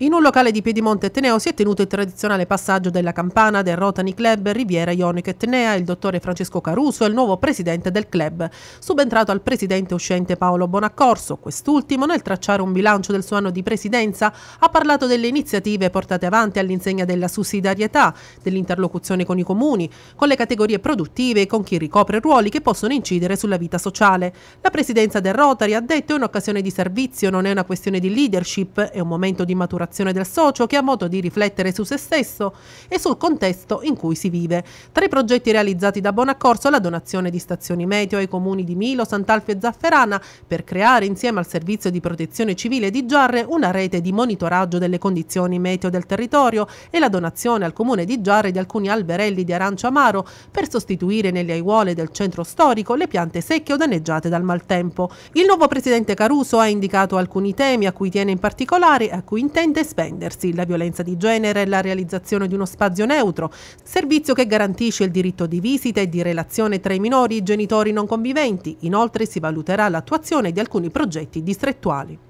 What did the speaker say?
In un locale di Piedimonte Eteneo si è tenuto il tradizionale passaggio della campana del Rotany Club Riviera Ionica Etnea. Il dottore Francesco Caruso è il nuovo presidente del club, subentrato al presidente uscente Paolo Bonaccorso. Quest'ultimo, nel tracciare un bilancio del suo anno di presidenza, ha parlato delle iniziative portate avanti all'insegna della sussidiarietà, dell'interlocuzione con i comuni, con le categorie produttive e con chi ricopre ruoli che possono incidere sulla vita sociale. La presidenza del Rotary ha detto è un'occasione di servizio, non è una questione di leadership, è un momento di maturazione relazione del socio che ha modo di riflettere su se stesso e sul contesto in cui si vive. Tra i progetti realizzati da Bonaccorso la donazione di stazioni meteo ai comuni di Milo, Sant'Alfio e Zafferana per creare insieme al servizio di protezione civile di Giarre una rete di monitoraggio delle condizioni meteo del territorio e la donazione al comune di Giarre di alcuni alberelli di arancio amaro per sostituire nelle aiuole del centro storico le piante secche o danneggiate dal maltempo. Il nuovo presidente Caruso ha indicato alcuni temi a cui tiene in particolare e a cui intende sicuramente spendersi, la violenza di genere, la realizzazione di uno spazio neutro, servizio che garantisce il diritto di visita e di relazione tra i minori e i genitori non conviventi. Inoltre si valuterà l'attuazione di alcuni progetti distrettuali.